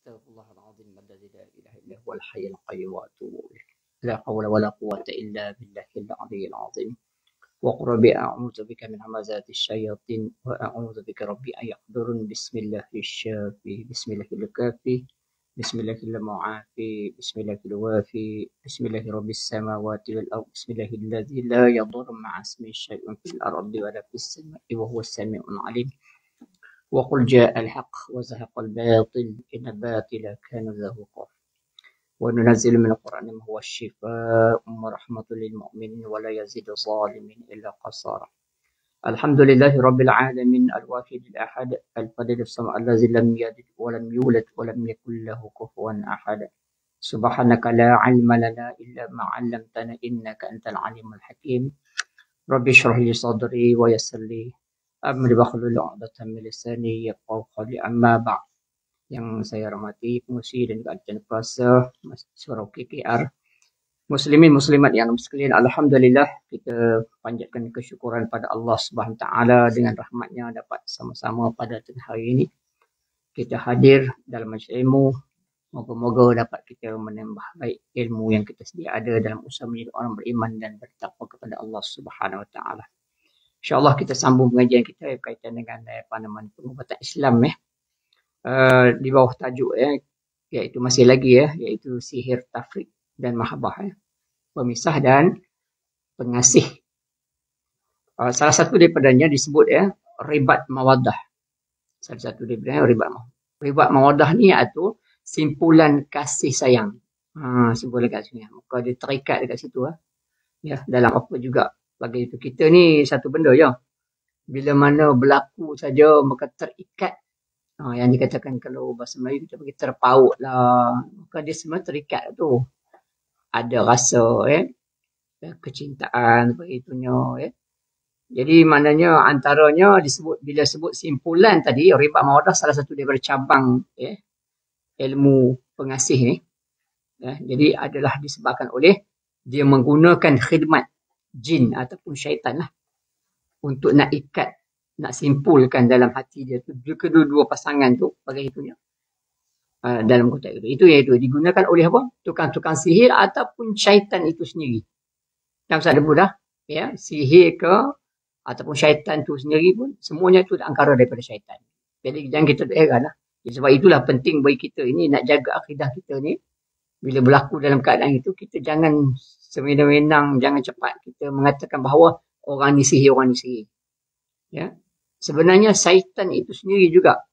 استغفر الله العظيم الذي لا اله الا هو الحي القيوم واتوب اليه لا حول ولا قوه الا بالله العلي العظيم وقل ربي اعوذ بك من همزات الشياطين واعوذ بك ربي ان يحضرون بسم الله الشافي بسم الله الكافي بسم الله المعافي بسم الله الوافي بسم الله رب السماوات والأرض بسم الله الذي لا يضر مع اسمه شيء في الأرض ولا في السماء وهو السميع العليم وقل جاء الحق وزهق الباطل إن الباطل كان زهوقا وننزل من القرآن ما هو الشفاء ورحمة للمؤمنين ولا يزيد الظالمين إلا قصارا الحمد لله رب العالمين الواحد الأحد القدير الصمع الذي لم يلد ولم يولد ولم يكن له كفوا أحد سبحانك لا علم لنا إلا ما علمتنا إنك أنت العليم الحكيم رب اشرح لي صدري ويسر لي amri bakhlu lu'adatan milisani yaqaw khali amma ba' yang saya hormati pengusi dan juga adjan kuasa surau KKR muslimin muslimat yang sekalian Alhamdulillah kita panjatkan kesyukuran pada Allah subhanahu ta'ala dengan rahmatnya dapat sama-sama pada tengah hari ini kita hadir dalam majlis ilmu moga-moga dapat kita menambah baik ilmu yang kita sedia ada dalam usaha menjadi orang beriman dan bertakwa kepada Allah subhanahu wa ta'ala InsyaAllah kita sambung pengajian kita berkaitan ya, dengan apa eh, nama pengubatan Islam eh. Uh, di bawah tajuk eh, iaitu masih lagi eh, iaitu sihir tafrik dan mahabah eh. Pemisah dan pengasih. Uh, salah satu daripadanya disebut ya, eh, ribat mawadah. Salah satu daripadanya ribat mawadah. Ribat mawadah ni iaitu simpulan kasih sayang. Ha, simpulan kasih sayang. Maka dia terikat dekat situ. Eh. Ya, dalam apa juga bagi itu kita ni satu benda ya. Bila mana berlaku saja maka terikat. Ha, yang dikatakan kalau bahasa Melayu kita pergi terpaut lah. Maka dia semua terikat tu. Ada rasa ya. ya kecintaan begitunya ya. Jadi maknanya antaranya disebut bila sebut simpulan tadi ribat mawadah salah satu daripada cabang ya, ilmu pengasih ni. Ya, jadi adalah disebabkan oleh dia menggunakan khidmat jin ataupun syaitan lah untuk nak ikat nak simpulkan dalam hati dia tu kedua-dua pasangan tu bagi punya uh, dalam kotak itu itu itu digunakan oleh apa tukang-tukang sihir ataupun syaitan itu sendiri yang saya sebut dah ya sihir ke ataupun syaitan tu sendiri pun semuanya itu angkara daripada syaitan jadi jangan kita heranlah ya, sebab itulah penting bagi kita ini nak jaga akidah kita ni bila berlaku dalam keadaan itu kita jangan semena-menang jangan cepat kita mengatakan bahawa orang ni sihir, orang ni sihir. Ya. Sebenarnya syaitan itu sendiri juga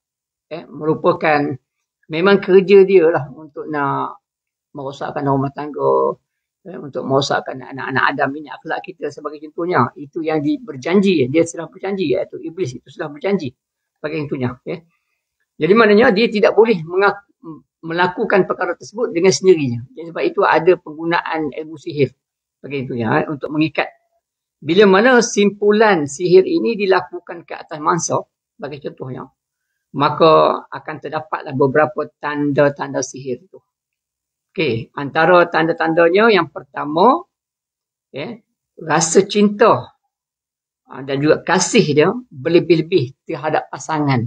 ya, merupakan memang kerja dia lah untuk nak merosakkan rumah tangga, ya, untuk merosakkan anak-anak Adam ini, akhlak kita sebagai contohnya. Itu yang diberjanji dia sudah berjanji iaitu iblis itu sudah berjanji sebagai contohnya. Ya. Jadi maknanya dia tidak boleh mengaku melakukan perkara tersebut dengan sendirinya. Sebab itu ada penggunaan ilmu sihir. Bagi itu ya, eh, untuk mengikat. Bila mana simpulan sihir ini dilakukan ke atas mangsa, bagi contohnya, maka akan terdapatlah beberapa tanda-tanda sihir itu. Okey, antara tanda-tandanya yang pertama, okay, ya, rasa cinta ah, dan juga kasih dia berlebih-lebih terhadap pasangan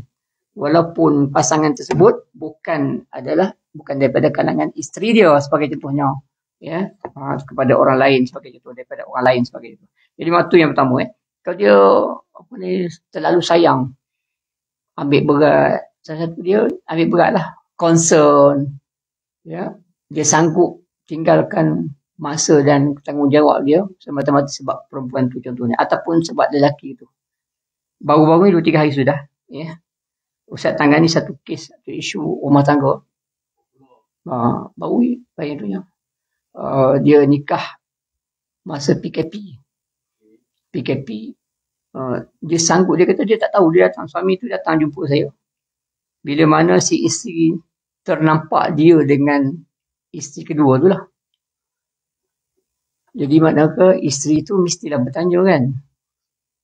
walaupun pasangan tersebut bukan adalah bukan daripada kalangan isteri dia sebagai contohnya ya ha, kepada orang lain sebagai contoh daripada orang lain sebagai contoh jadi waktu yang pertama eh kalau dia apa ni terlalu sayang ambil berat salah satu dia ambil beratlah concern ya dia sangkut tinggalkan masa dan tanggungjawab dia semata-mata sebab perempuan tu contohnya ataupun sebab lelaki tu baru-baru ni 2 3 hari sudah ya Ustaz tangani satu kes satu isu rumah tangga. Uh, ha, baru bayar dunia. Ha, uh, dia nikah masa PKP. PKP uh, ha, dia sanggup dia kata dia tak tahu dia datang suami tu datang jumpa saya. Bila mana si isteri ternampak dia dengan isteri kedua tu lah. Jadi maknakah isteri tu mestilah bertanya kan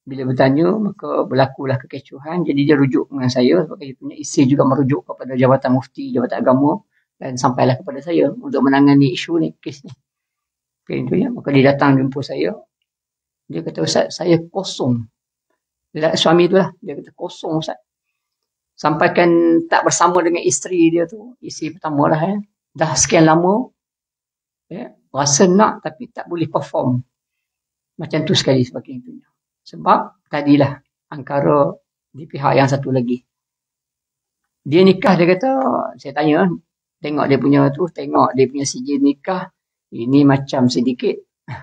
bila bertanya maka berlakulah kekecohan jadi dia rujuk dengan saya sebab dia punya isi juga merujuk kepada jabatan mufti jabatan agama dan sampailah kepada saya untuk menangani isu ni kes ni okay, itu ya. maka dia datang jumpa saya dia kata ustaz saya kosong Lelak suami tu lah dia kata kosong ustaz sampaikan tak bersama dengan isteri dia tu isi pertama lah ya. dah sekian lama ya, rasa nak tapi tak boleh perform macam tu sekali sebagainya sebab tadilah angkara di pihak yang satu lagi. Dia nikah dia kata, saya tanya, tengok dia punya tu, tengok dia punya sijil nikah, ini macam sedikit.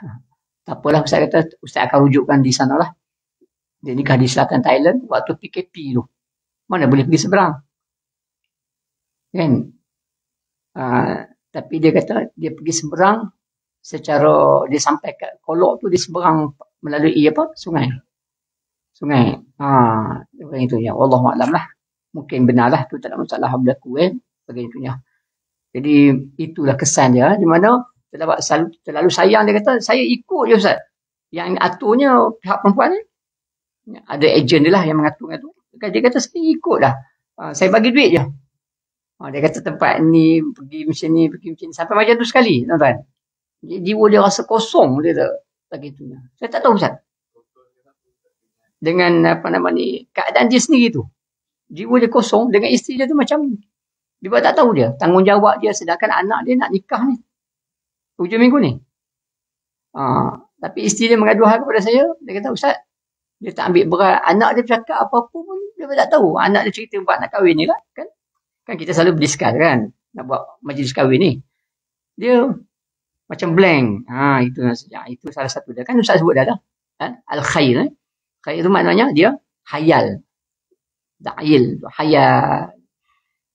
tak apalah Ustaz kata, Ustaz akan rujukkan di sana lah. Dia nikah di selatan Thailand waktu PKP tu. Mana boleh pergi seberang. Kan? Uh, tapi dia kata dia pergi seberang secara dia sampai kat kolok tu dia seberang melalui apa sungai sungai ha orang itu ya Allah malam lah mungkin benar lah tu tak ada masalah berlaku eh begitunya jadi itulah kesan dia di mana terdapat selalu, terlalu sayang dia kata saya ikut je ustaz yang aturnya pihak perempuan ni ya, ada ejen dia lah yang mengatur tu kan, dia kata saya ikut lah ha, saya bagi duit je ha, dia kata tempat ni pergi macam ni pergi macam ni sampai macam tu sekali tuan-tuan jiwa dia rasa kosong dia tak segitunya. Lah. Saya tak tahu Ustaz. Dengan apa nama ni, keadaan dia sendiri tu. Jiwa dia kosong dengan isteri dia tu macam ni. Dia pun tak tahu dia. Tanggungjawab dia sedangkan anak dia nak nikah ni. Hujung minggu ni. Ha, tapi isteri dia mengadu hal kepada saya. Dia kata, Ustaz, dia tak ambil berat. Anak dia bercakap apa-apa pun, dia pun tak tahu. Anak dia cerita buat nak kahwin ni lah. Kan, kan kita selalu berdiskal kan. Nak buat majlis kahwin ni. Dia macam blank. Ha, itu maksudnya. Lah ha, itu salah satu dia. Kan Ustaz sebut dah dah. Ha? Al-khair. Eh? Khair itu maknanya dia hayal. Da'il. Hayal.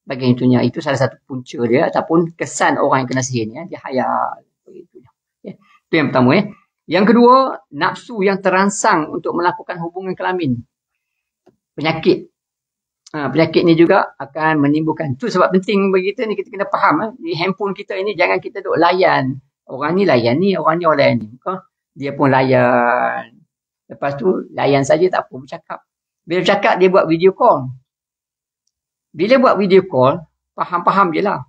Bagian itunya. Itu salah satu punca dia. Ataupun kesan orang yang kena sihir ni. Eh? Dia hayal. Itu eh? Ya. Itu yang pertama. Eh? Yang kedua, nafsu yang terangsang untuk melakukan hubungan kelamin. Penyakit. Ha, penyakit ni juga akan menimbulkan. Tu sebab penting bagi kita ni kita kena faham. Eh? Di handphone kita ini jangan kita duk layan orang ni layan ni, orang ni orang layan ni. Bukan? Dia pun layan. Lepas tu, layan saja tak pun bercakap. Bila bercakap, dia buat video call. Bila buat video call, faham-faham je lah.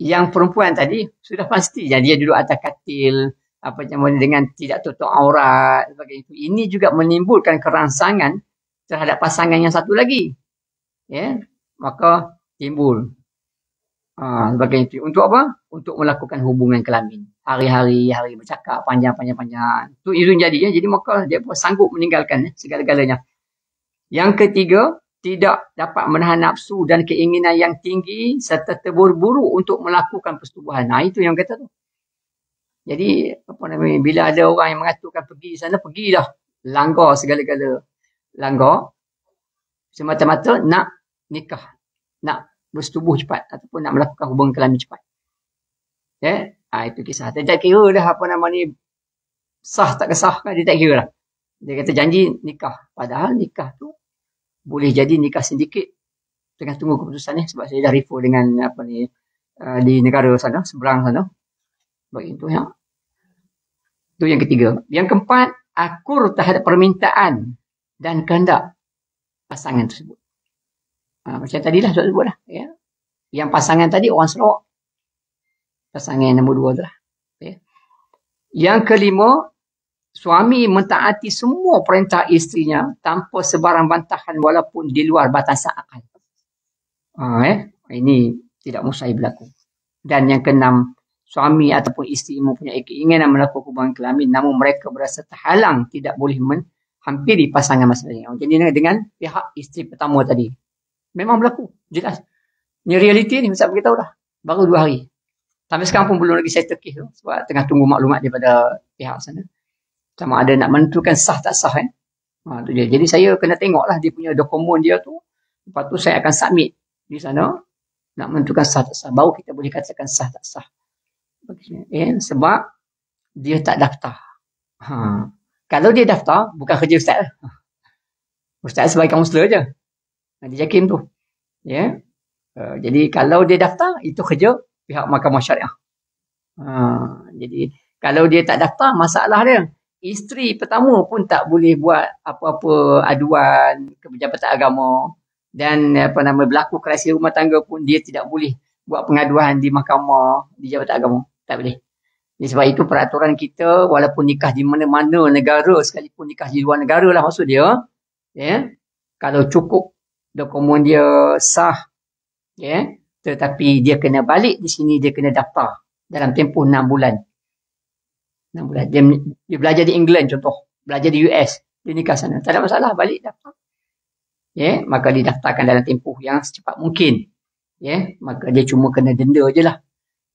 Yang perempuan tadi, sudah pasti. Yang dia duduk atas katil, apa macam dengan tidak tutup aurat, sebagainya. Itu. Ini juga menimbulkan kerangsangan terhadap pasangan yang satu lagi. Ya, yeah? maka timbul. Ha, sebagainya itu. Untuk apa? untuk melakukan hubungan kelamin. Hari-hari, hari bercakap panjang-panjang-panjang. Itu izun jadi. Ya. Jadi maka dia pun sanggup meninggalkan ya, segala-galanya. Yang ketiga, tidak dapat menahan nafsu dan keinginan yang tinggi serta terburu-buru untuk melakukan persetubuhan. Nah, itu yang kata tu. Jadi, apa namanya, bila ada orang yang mengatakan pergi sana, pergilah. Langgar segala-gala. Langgar. Semata-mata nak nikah. Nak bersetubuh cepat ataupun nak melakukan hubungan kelamin cepat. Ya, ha, itu kisah. Dia tak kira dah apa nama ni sah tak kesah kan dia tak kira lah. Dia kata janji nikah. Padahal nikah tu boleh jadi nikah sedikit tengah tunggu keputusan ni sebab saya dah refer dengan apa ni uh, di negara sana, seberang sana. Begitu ya. Itu yang ketiga. Yang keempat, akur terhadap permintaan dan kehendak pasangan tersebut. Ha, macam tadilah saya sebut lah. Ya. Yang pasangan tadi orang Sarawak pasangan yang nombor dua lah. Okay. Ya. Yang kelima, suami mentaati semua perintah isterinya tanpa sebarang bantahan walaupun di luar batas akal. Uh, eh? Ini tidak mustahil berlaku. Dan yang keenam, suami ataupun isteri mempunyai keinginan melakukan hubungan kelamin namun mereka berasa terhalang tidak boleh menghampiri pasangan masing Jadi dengan pihak isteri pertama tadi. Memang berlaku. Jelas. Ini realiti ni. Ustaz beritahu dah. Baru dua hari. Tapi sekarang pun belum lagi settle kes tu sebab tengah tunggu maklumat daripada pihak sana. Sama ada nak menentukan sah tak sah kan. Ha, tu dia. Jadi saya kena tengoklah dia punya dokumen dia tu. Lepas tu saya akan submit di sana nak menentukan sah tak sah. Baru kita boleh katakan sah tak sah. Okay. Eh, sebab dia tak daftar. Ha. Kalau dia daftar, bukan kerja ustaz lah. Ustaz sebagai kaunselor je. Dia jakim tu. Yeah. Ya. Uh, jadi kalau dia daftar, itu kerja pihak mahkamah syariah. Ha, jadi kalau dia tak daftar masalah dia. Isteri pertama pun tak boleh buat apa-apa aduan ke pejabat agama dan apa nama berlaku krisis rumah tangga pun dia tidak boleh buat pengaduan di mahkamah di jabatan agama. Tak boleh. Jadi sebab itu peraturan kita walaupun nikah di mana-mana negara sekalipun nikah di luar negara lah maksud dia. Ya. Yeah, kalau cukup dokumen dia sah. Ya. Yeah, tetapi dia kena balik di sini dia kena daftar dalam tempoh 6 bulan 6 bulan dia, dia belajar di England contoh belajar di US dia nikah sana tak ada masalah balik daftar ya yeah, maka didaftarkan dalam tempoh yang secepat mungkin ya yeah, maka dia cuma kena denda je lah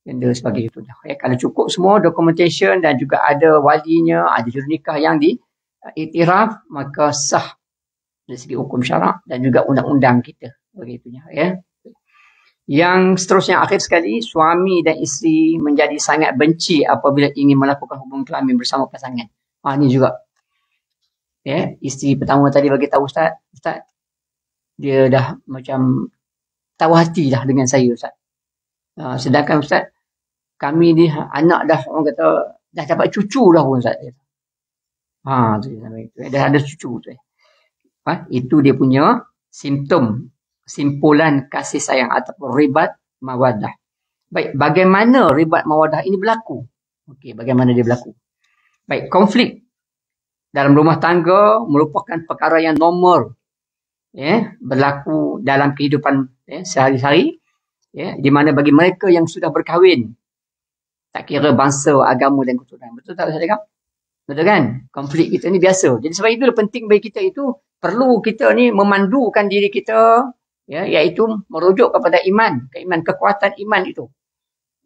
denda sebagai itu dah yeah, kalau cukup semua documentation dan juga ada walinya ada juru nikah yang di eh, itiraf maka sah dari segi hukum syarak dan juga undang-undang kita begitunya. ya yeah. Yang seterusnya akhir sekali, suami dan isteri menjadi sangat benci apabila ingin melakukan hubungan kelamin bersama pasangan. Ah ha, ini juga. Ya, isteri pertama tadi bagi tahu Ustaz, Ustaz, dia dah macam tahu hati dah dengan saya Ustaz. Ha, sedangkan Ustaz, kami ni anak dah orang kata dah dapat cucu dah pun Ustaz. Ha, tu, dah ada cucu tu. Eh. Ha, itu dia punya simptom simpulan kasih sayang ataupun ribat mawadah. Baik, bagaimana ribat mawadah ini berlaku? Okey, bagaimana dia berlaku? Baik, konflik dalam rumah tangga merupakan perkara yang normal ya, berlaku dalam kehidupan ya, sehari-hari ya, di mana bagi mereka yang sudah berkahwin tak kira bangsa, agama dan keturunan. Betul tak saya cakap? Betul kan? Konflik kita ni biasa. Jadi sebab itu penting bagi kita itu perlu kita ni memandukan diri kita ya iaitu merujuk kepada iman keiman kekuatan iman itu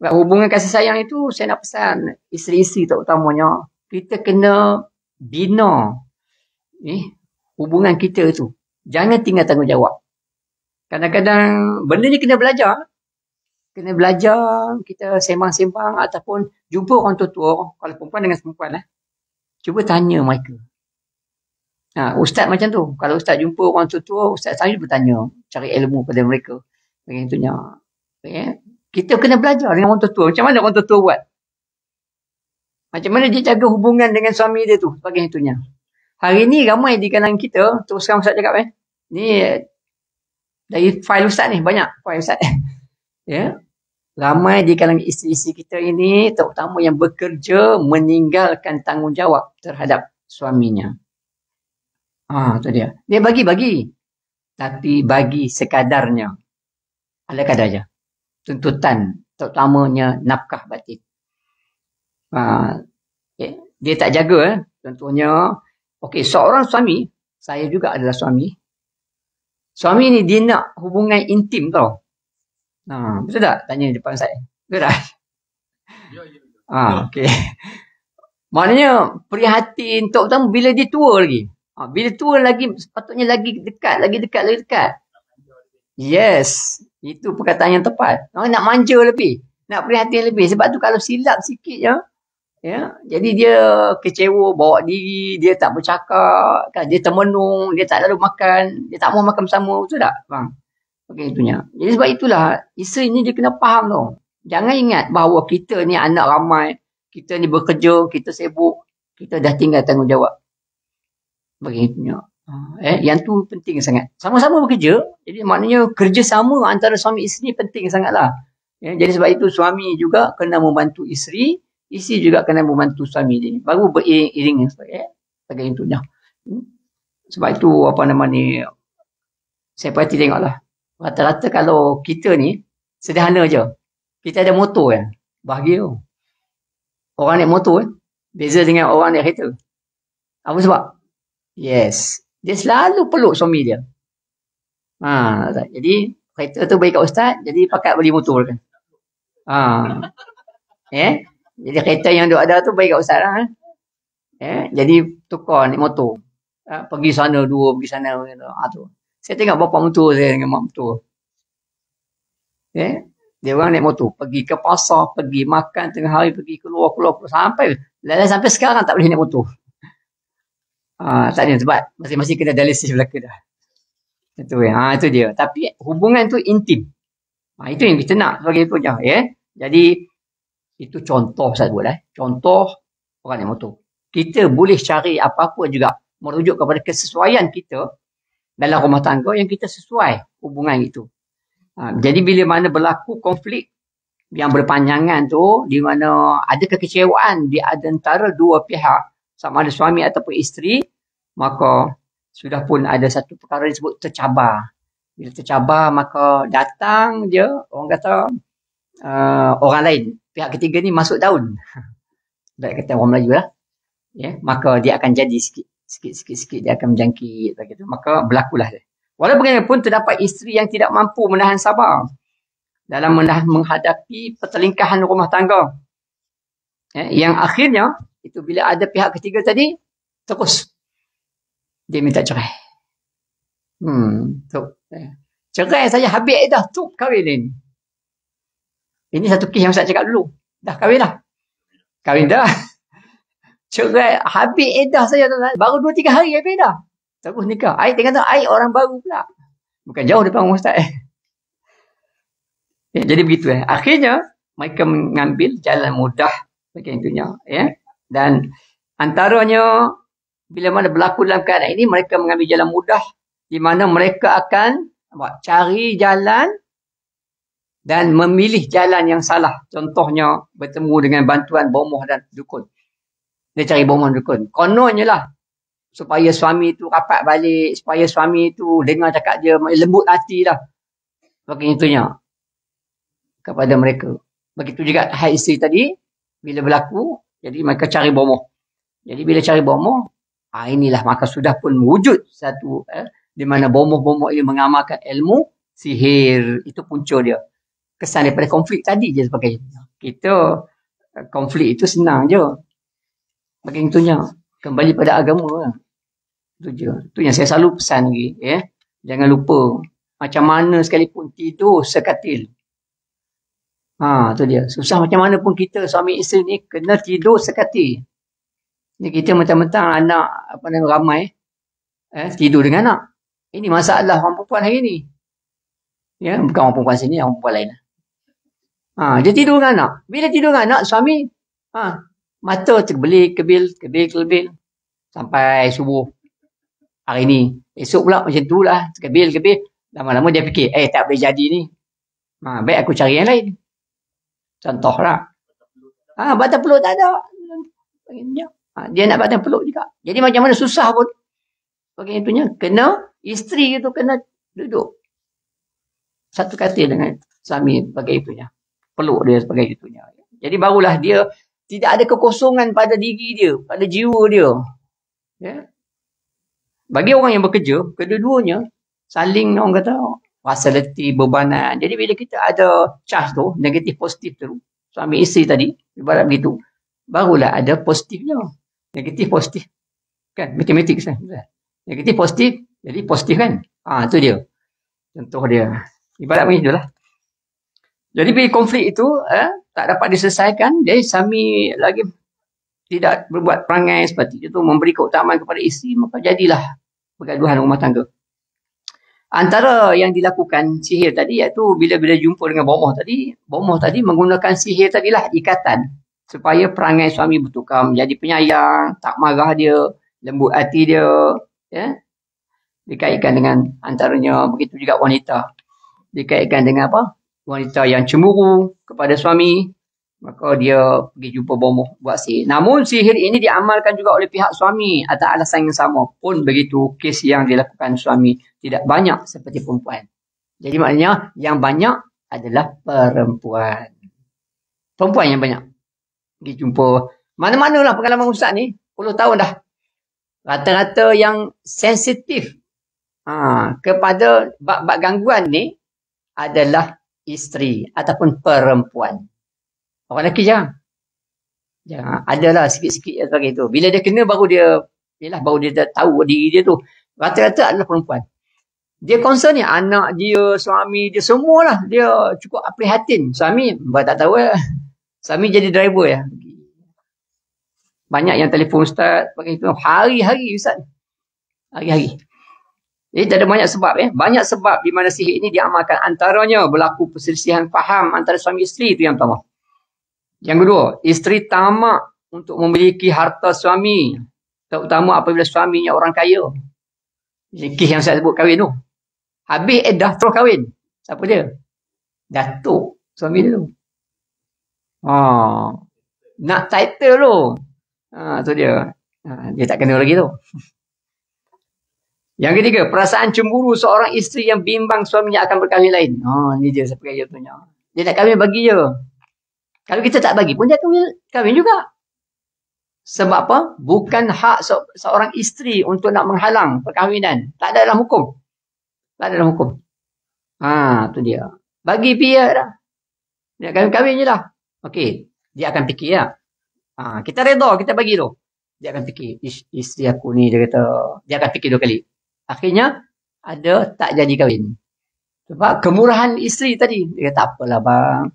hubungan kasih sayang itu saya nak pesan isteri-isteri terutamanya kita kena bina ni eh, hubungan kita itu jangan tinggal tanggungjawab kadang-kadang benda ni kena belajar kena belajar kita sembang-sembang ataupun jumpa orang tua-tua kalau perempuan dengan perempuan eh. cuba tanya mereka Ha, ustaz macam tu. Kalau ustaz jumpa orang tua-tua, ustaz sambil bertanya. Cari ilmu pada mereka. Bagi tu. Okay. Ya. Kita kena belajar dengan orang tua Macam mana orang tua buat? Macam mana dia jaga hubungan dengan suami dia tu? Bagi itu Hari ni ramai di kalangan kita. teruskan sekarang ustaz cakap eh. Ni eh, dari file ustaz ni. Banyak file ustaz. ya. Yeah. Ramai di kalangan isteri-isteri kita ini terutama yang bekerja meninggalkan tanggungjawab terhadap suaminya. Ha, tu dia. Dia bagi-bagi. Tapi bagi sekadarnya. Ala kadarnya. Tuntutan. Terutamanya nafkah batin. Ha, okay. Ya, dia tak jaga. Eh. Tentunya. Okey, seorang suami. Saya juga adalah suami. Suami ni dia nak hubungan intim tau. Ha, betul tak? Tanya depan saya. Betul tak? Ya, ya, ha, okay. Maknanya, prihatin tok utama bila dia tua lagi. Ha, bila tua lagi, sepatutnya lagi dekat, lagi dekat, lagi dekat. Yes. Itu perkataan yang tepat. Orang ha, nak manja lebih. Nak perhatian lebih. Sebab tu kalau silap sikit ya. ya jadi dia kecewa, bawa diri, dia tak bercakap, kan, dia termenung, dia tak lalu makan, dia tak mau makan sama. Betul tak? Bang? Okey, itunya. Jadi sebab itulah, isteri ni dia kena faham tu. Jangan ingat bahawa kita ni anak ramai, kita ni bekerja, kita sibuk, kita dah tinggal tanggungjawab. Bagi baginya. Eh, yang tu penting sangat. Sama-sama bekerja. Jadi maknanya kerjasama antara suami isteri penting sangatlah. Ya, jadi sebab itu suami juga kena membantu isteri. Isteri juga kena membantu suami. Jadi, baru beriring-iring. Sebagai eh, itu. Ya. Hmm. Sebab itu apa nama ni. Saya perhati tengoklah. Rata-rata kalau kita ni sederhana je. Kita ada motor ya. Bahagia tu. Orang naik motor eh. Beza dengan orang naik kereta. Apa sebab? Yes. Dia selalu peluk suami dia. Ha, tak. jadi kereta tu bagi kat ustaz, jadi pakat beli motor kan. Ha. Eh? Jadi kereta yang duk ada tu bagi kat ustaz lah. Eh? eh? Jadi tukar ni motor. Ha, pergi sana dua, pergi sana gitu. Ha, tu. Saya tengok bapak motor saya dengan mak motor. Eh? Dia orang naik motor. Pergi ke pasar, pergi makan tengah hari, pergi keluar-keluar. Sampai, lelah sampai sekarang tak boleh naik motor. Ah, tak ada sebab masing-masing kena dialisis belaka dah. Itu ya. Ah, itu dia. Tapi hubungan tu intim. Ah, itu yang kita nak sebagai punya, ya. Jadi itu contoh saya lah, buat eh. Contoh orang yang motor. Kita boleh cari apa-apa juga merujuk kepada kesesuaian kita dalam rumah tangga yang kita sesuai hubungan itu. Ha, jadi bila mana berlaku konflik yang berpanjangan tu di mana ada kekecewaan di antara dua pihak sama ada suami ataupun isteri, maka sudah pun ada satu perkara disebut tercabar. Bila tercabar, maka datang je orang kata, uh, orang lain. Pihak ketiga ni masuk daun. Baik kata orang Melayu lah. Ya. Yeah, maka dia akan jadi sikit. Sikit-sikit-sikit dia akan menjangkit. Begitu. Maka berlakulah dia. Walau bagaimanapun terdapat isteri yang tidak mampu menahan sabar dalam menahan, menghadapi pertelingkahan rumah tangga. Yeah, yang akhirnya itu bila ada pihak ketiga tadi terus dia minta cerai hmm tu cerai saja habis dah tu kahwin ini ini satu kisah yang saya cakap dulu dah kahwin dah kahwin dah cerai habis edah saya baru dua tiga hari habis dah terus nikah ai tengah tu ai orang baru pula bukan jauh depan ustaz eh ya, jadi begitu eh akhirnya mereka mengambil jalan mudah bagi intinya ya eh? Dan antaranya bila mana berlaku dalam keadaan ini mereka mengambil jalan mudah di mana mereka akan apa, cari jalan dan memilih jalan yang salah. Contohnya bertemu dengan bantuan bomoh dan dukun. Dia cari bomoh dan dukun. Kononnya lah supaya suami itu rapat balik, supaya suami itu dengar cakap dia lembut hati lah. Begitunya kepada mereka. Begitu juga hal isteri tadi bila berlaku jadi mereka cari bomoh. Jadi bila cari bomoh, ha, inilah maka sudah pun wujud satu eh, di mana bomoh-bomoh ini mengamalkan ilmu sihir. Itu punca dia. Kesan daripada konflik tadi je sebagainya. Kita eh, konflik itu senang je. Begitunya kembali pada agama. Eh. Itu je. Itu yang saya selalu pesan lagi. Eh. Jangan lupa macam mana sekalipun tidur sekatil. Ha, tu dia. Susah macam mana pun kita suami isteri ni kena tidur sekati. Ni kita mentang-mentang anak apa nama ramai eh tidur dengan anak. Ini masalah orang perempuan hari ni. Ya, bukan orang perempuan sini, orang perempuan lain. Lah. Ha, dia tidur dengan anak. Bila tidur dengan anak, suami ha, mata terbelik, kebil, kebil, kebil sampai subuh hari ni. Esok pula macam tu lah. Terkebil, kebil. Lama-lama dia fikir, eh tak boleh jadi ni. Ha, baik aku cari yang lain. Contoh lah. Ha, batang peluk tak ada. Ha, dia nak batang peluk juga. Jadi macam mana susah pun. Sebagai itunya, kena isteri itu kena duduk. Satu kata dengan suami sebagai itunya. Peluk dia sebagai itunya. Jadi barulah dia tidak ada kekosongan pada diri dia. Pada jiwa dia. Ya? Bagi orang yang bekerja, kedua-duanya saling orang kata fasiliti bebanan. Jadi bila kita ada charge tu, negatif positif tu, suami isteri tadi, ibarat begitu, barulah ada positifnya. Negatif positif. Kan? Matematik kan? Negatif positif, jadi positif kan? Ah, tu dia. Contoh dia. Ibarat begitu lah. Jadi bila konflik itu eh, tak dapat diselesaikan, jadi suami lagi tidak berbuat perangai seperti itu, memberi keutamaan kepada isteri, maka jadilah pergaduhan rumah tangga antara yang dilakukan sihir tadi iaitu bila-bila jumpa dengan bomoh tadi, bomoh tadi menggunakan sihir tadilah ikatan supaya perangai suami bertukar menjadi penyayang, tak marah dia, lembut hati dia, ya. Dikaitkan dengan antaranya begitu juga wanita. Dikaitkan dengan apa? Wanita yang cemburu kepada suami, Maka dia pergi jumpa bomoh buat sihir. Namun sihir ini diamalkan juga oleh pihak suami. Atas alasan yang sama pun begitu kes yang dilakukan suami tidak banyak seperti perempuan. Jadi maknanya yang banyak adalah perempuan. Perempuan yang banyak. Pergi jumpa. Mana-manalah mana pengalaman ustaz ni. 10 tahun dah. Rata-rata yang sensitif ha, kepada bak-bak gangguan ni adalah isteri ataupun perempuan. Orang lelaki jarang. Jangan. Ah, adalah sikit-sikit yang sebagainya tu. Bila dia kena baru dia, yalah, baru dia dah tahu diri dia tu. Rata-rata adalah perempuan. Dia concern ni anak dia, suami dia, semualah. Dia cukup prihatin. Suami, buat tak tahu lah. Suami jadi driver ya. Banyak yang telefon ustaz, sebagainya tu. Hari-hari ustaz. Hari-hari. Jadi tak ada banyak sebab eh. Banyak sebab di mana sihir ini diamalkan. Antaranya berlaku perselisihan faham antara suami isteri itu yang pertama. Yang kedua, isteri tamak untuk memiliki harta suami. Terutama apabila suaminya orang kaya. Zikih yang saya sebut kahwin tu. Habis dah terus kahwin. Siapa dia? Datuk suami dia tu. Ha. Nak title tu. Ha, tu dia. Ha, dia tak kena lagi tu. Yang ketiga, perasaan cemburu seorang isteri yang bimbang suaminya akan berkahwin lain. Ha, ni dia siapa kaya tu. Dia nak kahwin bagi je. Kalau kita tak bagi pun dia kahwin, kahwin juga. Sebab apa? Bukan hak se seorang isteri untuk nak menghalang perkahwinan. Tak ada dalam hukum. Tak ada dalam hukum. Ha, tu dia. Bagi pia dah. Dia kahwin-kahwin je lah. Okey. Dia akan fikir ya. Ha, kita reda, kita bagi tu. Dia akan fikir, Is isteri aku ni, dia kata. Dia akan fikir dua kali. Akhirnya, ada tak jadi kahwin. Sebab kemurahan isteri tadi. Dia kata, apalah bang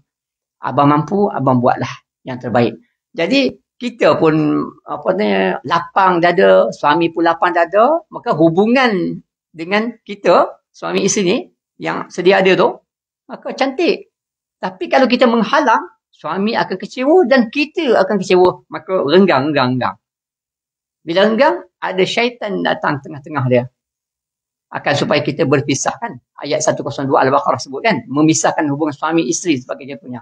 abang mampu abang buatlah yang terbaik jadi kita pun apa ni lapang dada suami pun lapang dada maka hubungan dengan kita suami isteri ni yang sedia ada tu maka cantik tapi kalau kita menghalang suami akan kecewa dan kita akan kecewa maka renggang renggang renggang bila renggang ada syaitan datang tengah-tengah dia akan supaya kita berpisah kan ayat 102 al-baqarah sebut kan memisahkan hubungan suami isteri sebagai dia punya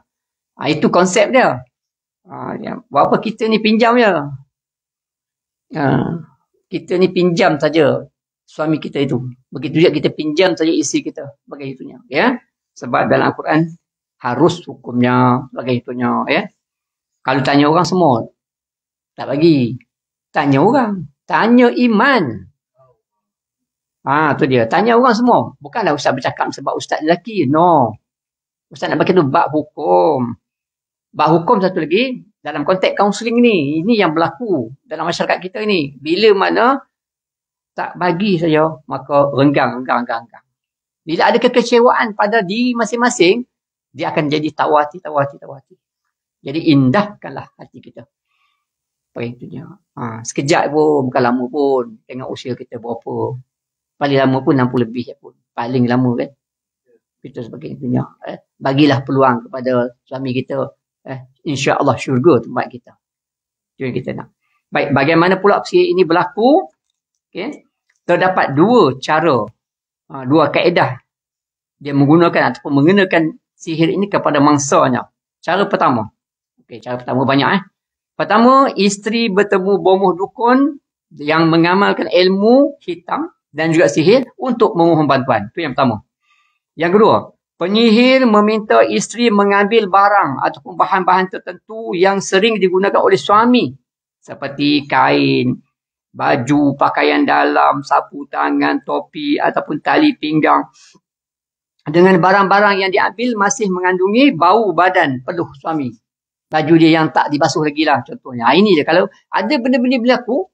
Ha, itu konsep dia. Ha, ya, apa kita ni pinjam je. Ha, kita ni pinjam saja suami kita itu. Begitu juga kita pinjam saja isi kita. Bagai itunya. Ya? Sebab dalam Al-Quran harus hukumnya bagai itunya. Ya? Kalau tanya orang semua, tak bagi. Tanya orang. Tanya iman. Ah ha, tu dia. Tanya orang semua. Bukanlah ustaz bercakap sebab ustaz lelaki. No. Ustaz nak bagi tu bab hukum. Bab hukum satu lagi dalam konteks kaunseling ni, ini yang berlaku dalam masyarakat kita ini Bila mana tak bagi saja, maka renggang, renggang, renggang, renggang. Bila ada kekecewaan pada diri masing-masing, dia akan jadi tawati, tawati, tawati. Jadi indahkanlah hati kita. tu Ha, sekejap pun, bukan lama pun. Tengok usia kita berapa. Paling lama pun 60 lebih je pun. Paling lama kan. Kita sebagai intunya. Eh? Bagilah peluang kepada suami kita eh, insya Allah syurga tempat kita. Itu yang kita nak. Baik, bagaimana pula persia ini berlaku? Okay. Terdapat dua cara, ha, dua kaedah dia menggunakan ataupun mengenakan sihir ini kepada mangsanya. Cara pertama. Okay, cara pertama banyak eh. Pertama, isteri bertemu bomoh dukun yang mengamalkan ilmu hitam dan juga sihir untuk memohon bantuan. Itu yang pertama. Yang kedua, Penyihir meminta isteri mengambil barang ataupun bahan-bahan tertentu yang sering digunakan oleh suami. Seperti kain, baju, pakaian dalam, sapu tangan, topi ataupun tali pinggang. Dengan barang-barang yang diambil masih mengandungi bau badan peluh suami. Baju dia yang tak dibasuh lagi lah contohnya. Ha, ini je kalau ada benda-benda berlaku,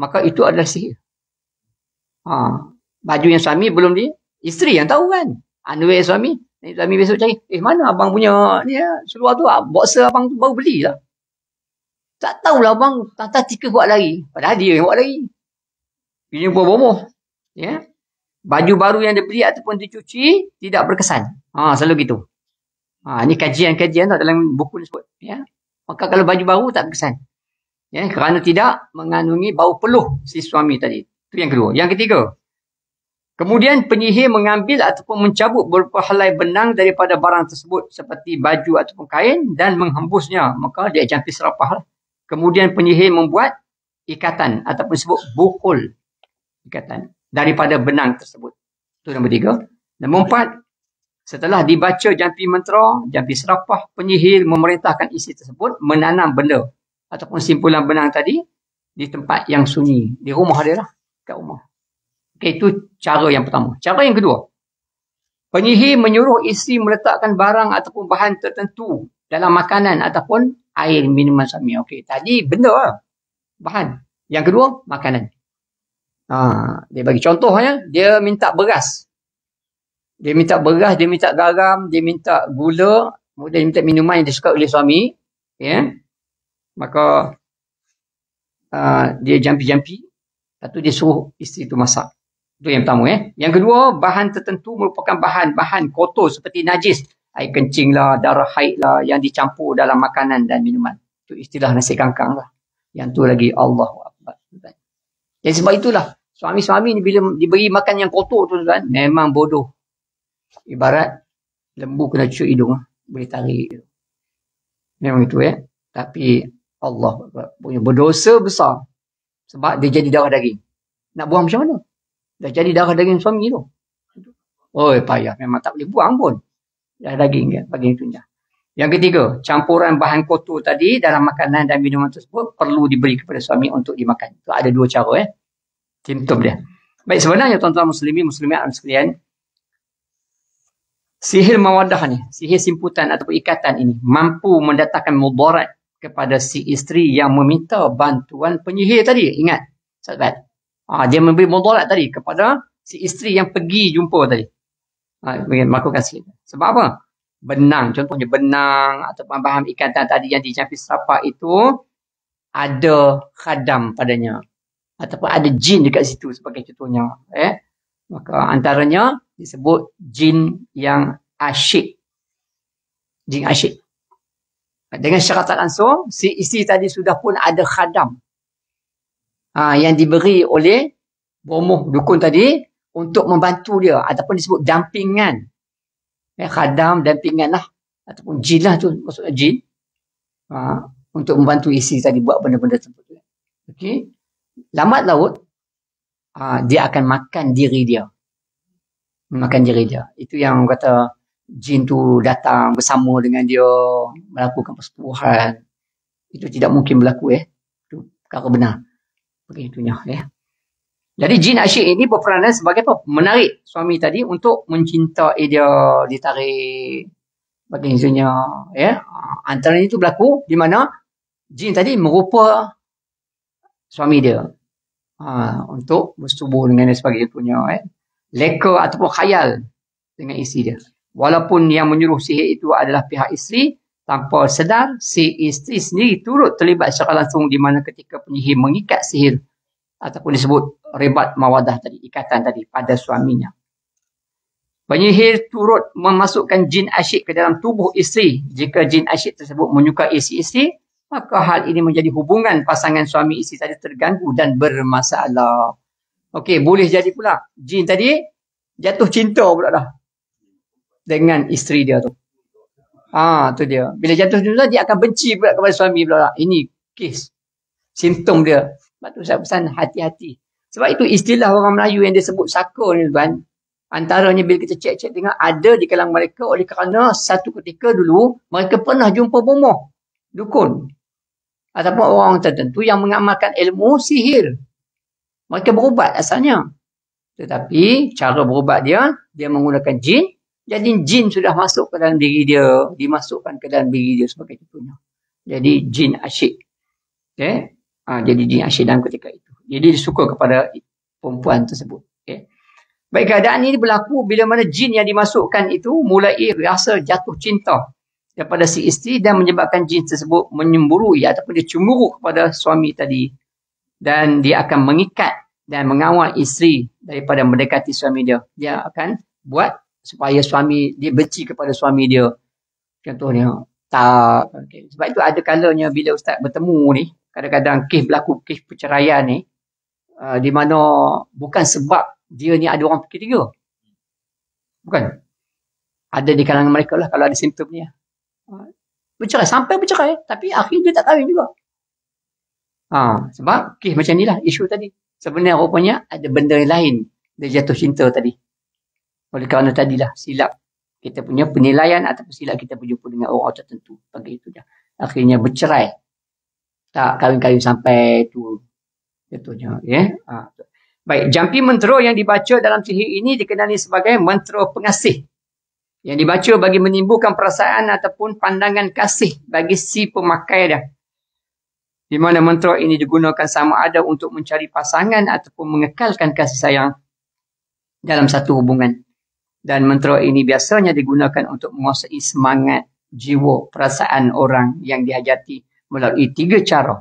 maka itu adalah sihir. Ha. Baju yang suami belum di, isteri yang tahu kan. Ah, underwear suami. Ni suami besok cari. Eh mana abang punya ni ya, seluar tu? Ah, Boxer abang tu baru beli lah. Tak tahulah abang tata tika buat lari. Padahal dia yang buat lari. Bini pun bomoh. Ya. Yeah. Baju baru yang dia beli ataupun dicuci tidak berkesan. Ha selalu gitu. Ha ni kajian-kajian tak dalam buku ni sebut ya. Yeah. Maka kalau baju baru tak berkesan. Ya, yeah. kerana tidak mengandungi bau peluh si suami tadi. Itu yang kedua. Yang ketiga, Kemudian penyihir mengambil ataupun mencabut beberapa helai benang daripada barang tersebut seperti baju ataupun kain dan menghembusnya. Maka dia jampi serapah. Lah. Kemudian penyihir membuat ikatan ataupun sebut bukul ikatan daripada benang tersebut. Itu nombor tiga. Nombor empat, setelah dibaca jampi mentera, jampi serapah, penyihir memerintahkan isi tersebut menanam benda ataupun simpulan benang tadi di tempat yang sunyi. Di rumah dia lah. Kat rumah. Okay, itu cara yang pertama. Cara yang kedua. Penyihir menyuruh isteri meletakkan barang ataupun bahan tertentu dalam makanan ataupun air minuman suami. Okey, tadi benda lah. Bahan. Yang kedua, makanan. Ha, dia bagi contohnya, dia minta beras. Dia minta beras, dia minta garam, dia minta gula. Kemudian dia minta minuman yang disuka oleh suami. Ya. Maka uh, dia jampi-jampi. Lepas tu dia suruh isteri tu masak. Itu yang pertama. Eh. Yang kedua, bahan tertentu merupakan bahan-bahan kotor seperti najis. Air kencing lah, darah haid lah yang dicampur dalam makanan dan minuman. Itu istilah nasi kangkang lah. Yang tu lagi Allah. Dan sebab itulah, suami-suami ni bila diberi makan yang kotor tu tuan, memang bodoh. Ibarat lembu kena cucuk hidung lah. Boleh tarik. Memang itu ya. Eh. Tapi Allah punya berdosa besar. Sebab dia jadi darah daging. Nak buang macam mana? Dah jadi darah daging suami tu. Oh, eh, payah. Memang tak boleh buang pun. Darah daging kan, bagi tunjang. Yang ketiga, campuran bahan kotor tadi dalam makanan dan minuman tersebut perlu diberi kepada suami untuk dimakan. Itu ada dua cara eh. Simptom dia. Baik, sebenarnya tuan-tuan muslimi, muslimat dan sekalian, sihir mawadah ni, sihir simputan ataupun ikatan ini mampu mendatangkan mudarat kepada si isteri yang meminta bantuan penyihir tadi. Ingat, sahabat. So, Ha, dia memberi mudarat tadi kepada si isteri yang pergi jumpa tadi. Ha, melakukan sihir. Sebab apa? Benang. Contohnya benang atau bahan ikatan tadi yang dicampi serapa itu ada khadam padanya. Ataupun ada jin dekat situ sebagai contohnya. Eh? Maka antaranya disebut jin yang asyik. Jin asyik. Dengan syarat langsung, si isteri tadi sudah pun ada khadam ha, yang diberi oleh bomoh dukun tadi untuk membantu dia ataupun disebut dampingan ya, khadam dampingan lah ataupun jin lah tu maksudnya jin ha, untuk membantu isi tadi buat benda-benda tersebut ok lambat laut ha, dia akan makan diri dia makan diri dia itu yang kata jin tu datang bersama dengan dia melakukan persepuhan itu tidak mungkin berlaku eh itu perkara benar itu begitunya ya. Jadi jin asyik ini berperanan sebagai apa? Menarik suami tadi untuk mencinta dia ditarik bagi begitunya ya. Antara itu berlaku di mana jin tadi merupa suami dia. Ha, untuk bersetubuh dengan dia sebagai punya ya. Leka ataupun khayal dengan isteri dia. Walaupun yang menyuruh sihir itu adalah pihak isteri, tanpa sedar si isteri sendiri turut terlibat secara langsung di mana ketika penyihir mengikat sihir ataupun disebut rebat mawadah tadi ikatan tadi pada suaminya penyihir turut memasukkan jin asyik ke dalam tubuh isteri jika jin asyik tersebut menyukai si isteri maka hal ini menjadi hubungan pasangan suami isteri tadi terganggu dan bermasalah okey boleh jadi pula jin tadi jatuh cinta pula dah dengan isteri dia tu Ah tu dia. Bila jatuh dulu dia akan benci pula kepada suami pula. Ini kes. Simptom dia. Sebab tu saya pesan hati-hati. Sebab itu istilah orang Melayu yang dia sebut saka ni tuan. Antaranya bila kita cek-cek dengar ada di kalangan mereka oleh kerana satu ketika dulu mereka pernah jumpa bomoh. Dukun. Ataupun orang tertentu yang mengamalkan ilmu sihir. Mereka berubat asalnya. Tetapi cara berubat dia, dia menggunakan jin jadi jin sudah masuk ke dalam diri dia, dimasukkan ke dalam diri dia sebagai contohnya. Jadi jin asyik. Okay? Ha, ah, jadi jin asyik dalam ketika itu. Jadi dia suka kepada perempuan tersebut. Okay? Baik keadaan ini berlaku bila mana jin yang dimasukkan itu mulai rasa jatuh cinta kepada si isteri dan menyebabkan jin tersebut menyemburu ya, ataupun dia cemburu kepada suami tadi. Dan dia akan mengikat dan mengawal isteri daripada mendekati suami dia. Dia akan buat supaya suami dia benci kepada suami dia contohnya tak okay. sebab itu ada kalanya bila ustaz bertemu ni kadang-kadang kes berlaku kes perceraian ni uh, di mana bukan sebab dia ni ada orang ketiga bukan ada di kalangan mereka lah kalau ada simptom ni lah. uh, bercerai sampai bercerai tapi akhirnya dia tak kahwin juga ha, sebab kes macam ni lah isu tadi sebenarnya rupanya ada benda lain dia jatuh cinta tadi oleh kerana tadilah silap kita punya penilaian ataupun silap kita berjumpa dengan orang tertentu. Bagi itu dah. Akhirnya bercerai. Tak kawin-kawin sampai ya? ha, tu. itu. Ya. Yeah? Ha. Baik. Jampi mentero yang dibaca dalam sihir ini dikenali sebagai mentero pengasih. Yang dibaca bagi menimbulkan perasaan ataupun pandangan kasih bagi si pemakai dah. Di mana mentero ini digunakan sama ada untuk mencari pasangan ataupun mengekalkan kasih sayang dalam satu hubungan. Dan mentera ini biasanya digunakan untuk menguasai semangat, jiwa, perasaan orang yang dihajati melalui tiga cara.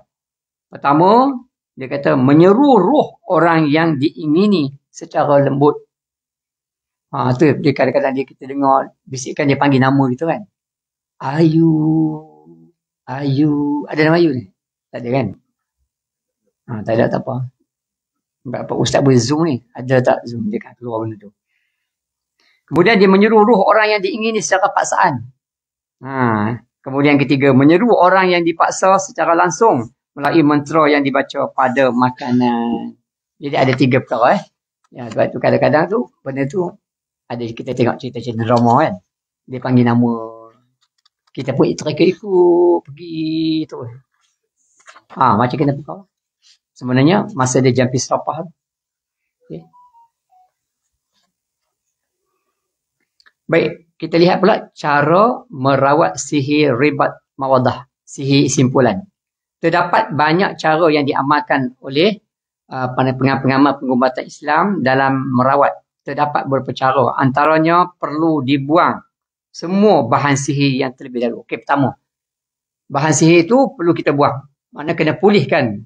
Pertama, dia kata menyeru roh orang yang diingini secara lembut. Ha, tu dia kadang-kadang dia kita dengar bisikan dia panggil nama gitu kan. Ayu, Ayu, ada nama Ayu ni? Tak ada kan? Ha, tak ada tak apa. Berapa Ustaz boleh zoom ni? Ada tak zoom? Dia kan keluar benda tu. Kemudian dia menyeruh orang yang diingini secara paksaan. Ha. Kemudian ketiga, menyeru orang yang dipaksa secara langsung melalui mantra yang dibaca pada makanan. Jadi ada tiga perkara eh. Ya, sebab tu kadang-kadang tu benda tu ada kita tengok cerita cerita drama kan. Dia panggil nama. Kita pun ikut ikut pergi tu. Ha, macam kena perkara. Sebenarnya masa dia jumpi serapah tu. Okay. Baik, kita lihat pula cara merawat sihir ribat mawadah, sihir simpulan. Terdapat banyak cara yang diamalkan oleh uh, pengamal pengubatan Islam dalam merawat. Terdapat beberapa cara. Antaranya perlu dibuang semua bahan sihir yang terlebih dahulu. Okey, pertama. Bahan sihir itu perlu kita buang. Mana kena pulihkan.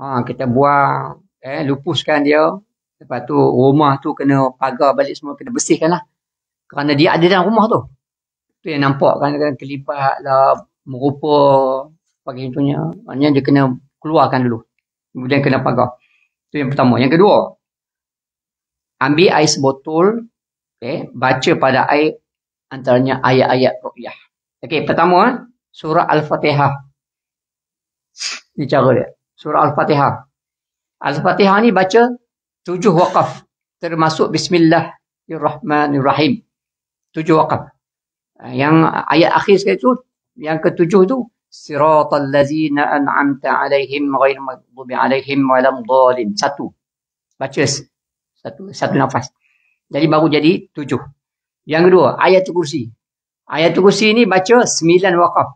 Ha, kita buang, eh, lupuskan dia. Lepas tu rumah tu kena pagar balik semua, kena bersihkan lah. Kerana dia ada dalam rumah tu. Tu yang nampak kan kadang kelipat lah, merupa, bagi contohnya. Maknanya dia kena keluarkan dulu. Kemudian kena pagar. Tu yang pertama. Yang kedua, ambil ais botol, okay, baca pada air antaranya ayat-ayat ru'yah. Okay, pertama, surah Al-Fatihah. Ini cara dia. Surah Al-Fatihah. Al-Fatihah ni baca tujuh waqaf. Termasuk Bismillah, Al-Rahman, Al-Rahim tujuh wakaf. Ah, yang ayat akhir sekali tu, yang ketujuh tu, siratal ladzina an'amta alaihim ghair maghdubi alaihim walam dhalin. Satu. Baca satu satu nafas. Jadi baru jadi tujuh. Yang kedua, ayat kursi. Ayat kursi ni baca sembilan wakaf.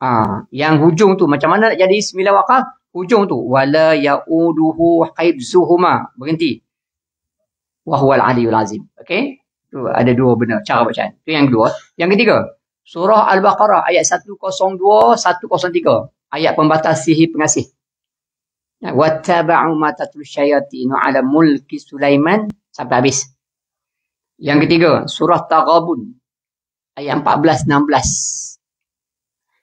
Ha, yang hujung tu macam mana nak jadi sembilan wakaf? Hujung tu wala yauduhu haibzuhuma. Berhenti. Wahual aliyul azim. Okay. Tu ada dua benda cara bacaan. Tu yang kedua. Yang ketiga, surah Al-Baqarah ayat 102 103 ayat pembatas sihir pengasih. Ya, wa taba'u ma tatlu syayatin 'ala mulki Sulaiman sampai habis. Yang ketiga, surah Taghabun ayat 14 16.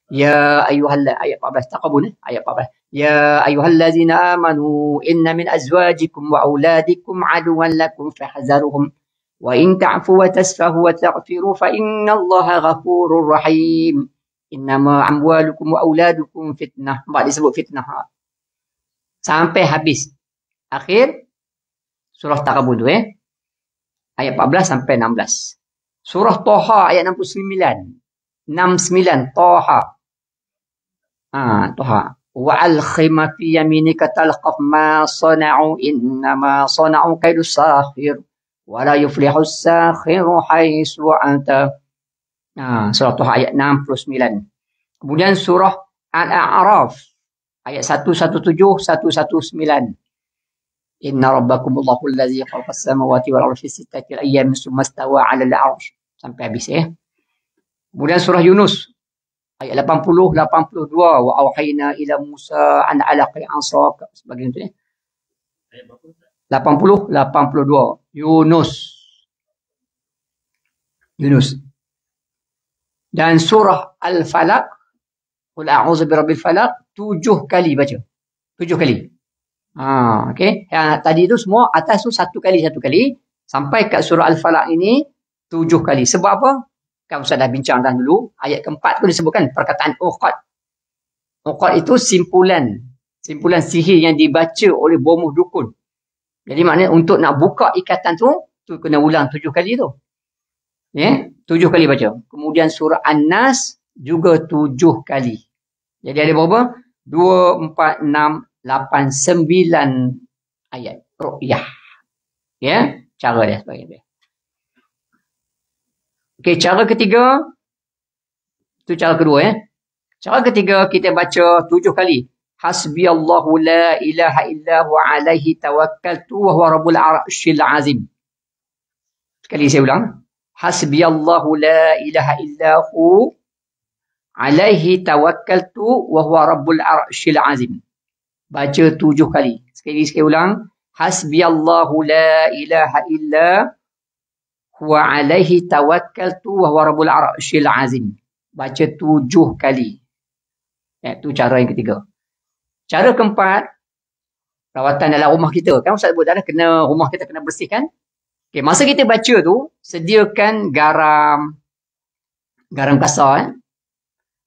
Ya ayuhal ayat 14 taqabun eh? ayat 14 ya ayuhal ladzina amanu inna min azwajikum wa auladikum aduwan lakum fahzaruhum وإن تعفوا وتسفهوا وتغفروا فإن الله غفور رحيم إنما amwalukum wa auladukum fitnah. Nampak فتنة fitnah. Sampai habis. Akhir surah Takabun tu eh. Ayat 14 sampai 16. Surah Toha ayat 69. 69 Toha. ha, Toha. wa al وألخم yaminika talqaf ma sana'u inna ma sana'u كيد sahir wala yuflihu sakhiru haitsu anta. Nah, ha, surah Tuhan ayat 69. Kemudian surah Al-A'raf ayat 117 119. Inna rabbakumullahu allazi khalaqa samawati wal arsha fi sittati ayyamin thumma istawa 'alal 'arsh. Sampai habis eh. Kemudian surah Yunus ayat 80 82 wa auhayna ila Musa an alaqi ansaka sebagainya. Ya. Ayat berapa? 80 82 Yunus Yunus dan surah Al-Falaq Qul a'udzu Al falaq tujuh kali baca tujuh kali ha okay yang ha, tadi tu semua atas tu satu kali satu kali sampai kat surah Al-Falaq ini tujuh kali sebab apa kan ustaz dah bincang dah dulu ayat keempat tu disebutkan perkataan uqat uqat itu simpulan simpulan sihir yang dibaca oleh bomoh dukun jadi maknanya untuk nak buka ikatan tu, tu kena ulang tujuh kali tu. Ya, yeah? tujuh kali baca. Kemudian surah An-Nas juga tujuh kali. Jadi ada berapa? Dua, empat, enam, lapan, sembilan ayat. Ru'yah. Ya, yeah? cara dia sebagainya. Okey, cara ketiga. Itu cara kedua ya. Eh? Cara ketiga kita baca tujuh kali. Hasbi Allahu la ilaha illa huwa alaihi tawakkaltu wa huwa rabbul arshil azim. Sekali saya ulang. Hasbi Allahu la ilaha illa huwa alaihi tawakkaltu wa huwa rabbul arshil azim. Baca tujuh kali. Sekali saya ulang. Hasbi Allahu la ilaha illa huwa alaihi tawakkaltu wa huwa rabbul arshil azim. Baca tujuh kali. Ya, itu cara yang ketiga. Cara keempat, rawatan dalam rumah kita. Kan Ustaz sebut tadi, kena rumah kita kena bersihkan. Okay, masa kita baca tu, sediakan garam, garam kasar eh?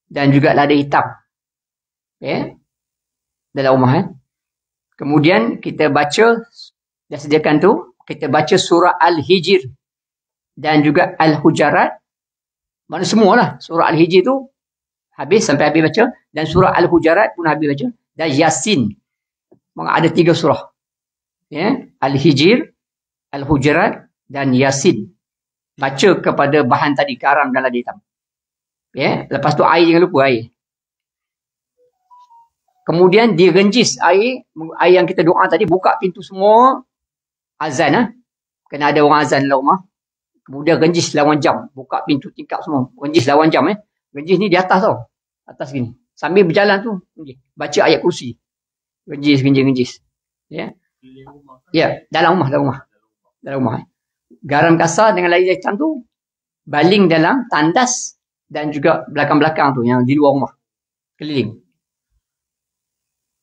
dan juga lada hitam. Okay? Dalam rumah. Eh? Kemudian kita baca, dah sediakan tu, kita baca surah Al-Hijr dan juga Al-Hujarat. Mana semualah surah Al-Hijr tu habis sampai habis baca dan surah Al-Hujarat pun habis baca dan Yasin. Ada tiga surah. Ya? al Hijr, Al-Hujurat dan Yasin. Baca kepada bahan tadi, karam dan lada hitam. Ya? Lepas tu air jangan lupa air. Kemudian direnjis air, air yang kita doa tadi, buka pintu semua, azan. Ha? Kena ada orang azan dalam rumah. Kemudian renjis lawan jam. Buka pintu tingkap semua. Renjis lawan jam. Eh? Renjis ni di atas tau. Atas gini sambil berjalan tu baca ayat kursi genjis genjis genjis ya yeah. ya dalam rumah dalam rumah dalam rumah eh. garam kasar dengan air hitam tu baling dalam tandas dan juga belakang-belakang tu yang di luar rumah keliling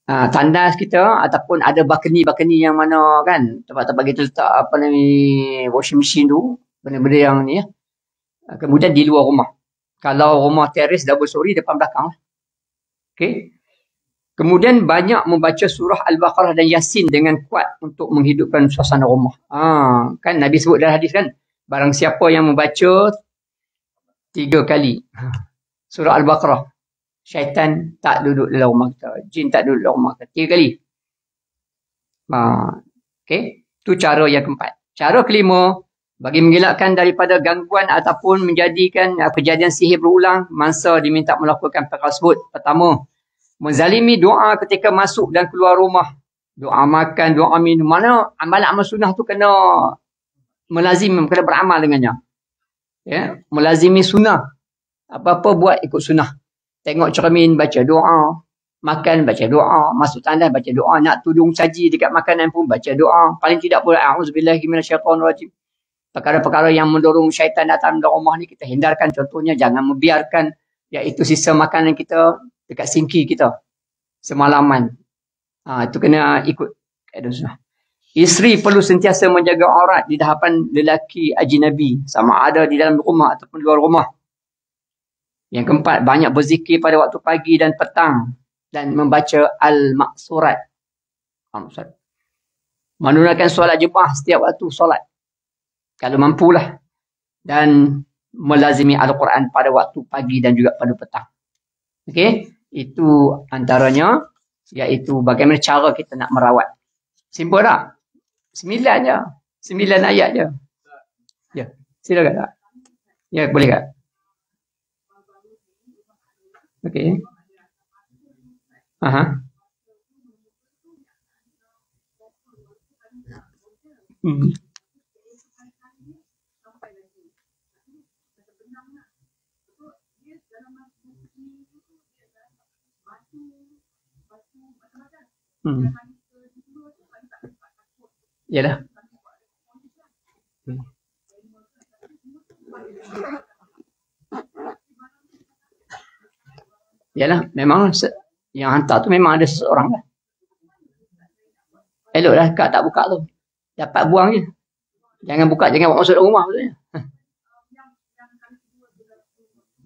ha, tandas kita ataupun ada bakeni-bakeni yang mana kan tempat-tempat kita letak apa ni washing machine tu benda-benda yang ni ya kemudian di luar rumah kalau rumah teres double story depan belakang lah. Okay. Kemudian banyak membaca surah Al-Baqarah dan Yasin dengan kuat untuk menghidupkan suasana rumah. Ha, kan Nabi sebut dalam hadis kan? Barang siapa yang membaca tiga kali ha, surah Al-Baqarah. Syaitan tak duduk dalam rumah kita. Jin tak duduk dalam rumah kita. Tiga kali. Ha, okay. Itu cara yang keempat. Cara kelima, bagi mengelakkan daripada gangguan ataupun menjadikan uh, kejadian sihir berulang mansa diminta melakukan perkara tersebut pertama menzalimi doa ketika masuk dan keluar rumah doa makan doa minum mana amalan amal sunnah tu kena melazim kena beramal dengannya ya yeah? melazimi sunnah apa-apa buat ikut sunnah tengok cermin baca doa makan baca doa masuk tandas baca doa nak tudung saji dekat makanan pun baca doa paling tidak pun auzubillahi minasyaitonirrajim perkara-perkara yang mendorong syaitan datang dalam rumah ni kita hindarkan contohnya jangan membiarkan iaitu sisa makanan kita dekat singki kita semalaman ha, itu kena ikut isteri perlu sentiasa menjaga aurat di hadapan lelaki ajinabi sama ada di dalam rumah ataupun luar rumah yang keempat banyak berzikir pada waktu pagi dan petang dan membaca al-maksurat al-maksurat ha, solat jemaah setiap waktu solat kalau mampulah dan melazimi al-Quran pada waktu pagi dan juga pada petang. Okey, itu antaranya iaitu bagaimana cara kita nak merawat. Simple tak? Sembilan je. Sembilan ayat je. Ya, silakan tak? Ya, boleh tak? Okey. Aha. hmm Hmm. Yalah. Hmm. lah. memang yang hantar tu memang ada seseorang lah. Elok lah kak tak buka tu. Dapat buang je. Jangan buka, jangan buat masuk dalam rumah. Maksudnya.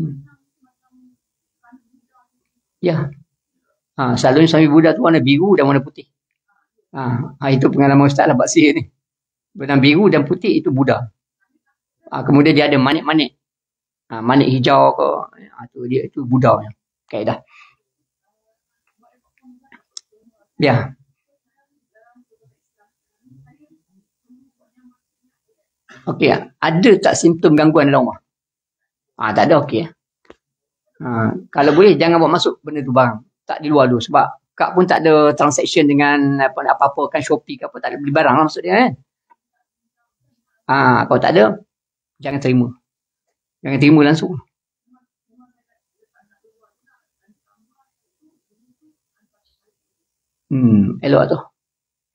Hmm. Yeah. Ha, selalunya suami budak tu warna biru dan warna putih. Ha, ha, itu pengalaman ustaz lah baksi ni. Warna biru dan putih itu Buddha. Ha, kemudian dia ada manik-manik. Ha, manik hijau ke. Ha, tu dia itu Buddha. Ya. Okay, dah. Ya. Okey, ya. ada tak simptom gangguan dalam rumah? ha, tak ada okey. Ha, kalau boleh jangan bawa masuk benda tu barang tak di luar tu sebab kak pun tak ada transaction dengan apa apa-apa kan Shopee ke apa tak ada beli barang lah maksud dia kan. Ha, kalau tak ada jangan terima. Jangan terima langsung. Hmm, elok tu.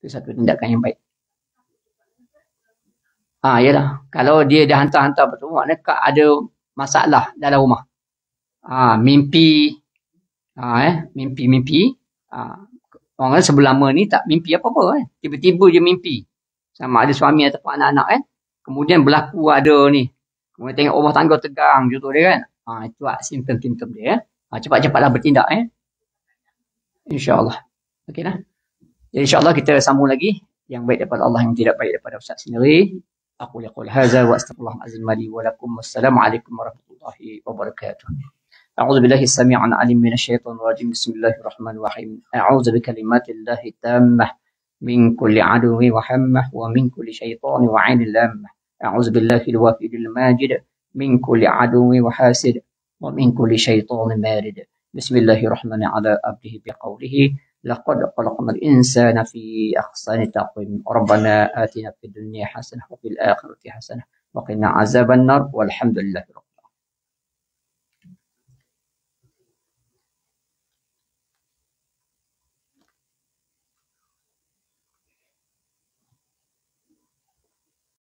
Itu satu tindakan yang baik. Ha, yalah. Kalau dia dah hantar-hantar apa tu, maknanya kak ada masalah dalam rumah. Ha, mimpi, Ha, eh, mimpi-mimpi. Ha, orang kan sebelum lama ni tak mimpi apa-apa kan. Tiba-tiba je mimpi. Sama ada suami atau anak-anak kan. Kemudian berlaku ada ni. Kemudian tengok rumah oh, tangga tegang contoh dia kan. Ha, itu lah simptom-simptom dia. Eh. Ha, cepat-cepatlah bertindak eh. InsyaAllah. Okey lah. Jadi insyaAllah kita sambung lagi. Yang baik daripada Allah, yang tidak baik daripada Ustaz sendiri. Aku liqul haza wa astagfirullahaladzim wa lakum. Wassalamualaikum warahmatullahi wabarakatuh. أعوذ بالله السميع العليم من الشيطان الرجيم بسم الله الرحمن الرحيم أعوذ بكلمات الله التامة من كل عدو وحمة ومن كل شيطان وعين لامة أعوذ بالله الوافد الماجد من كل عدو وحاسد ومن كل شيطان مارد بسم الله الرحمن على أبده بقوله لقد خلقنا الإنسان في أحسن تقويم ربنا آتنا في الدنيا حسنة وفي الآخرة حسنة وقنا عذاب النار والحمد لله رب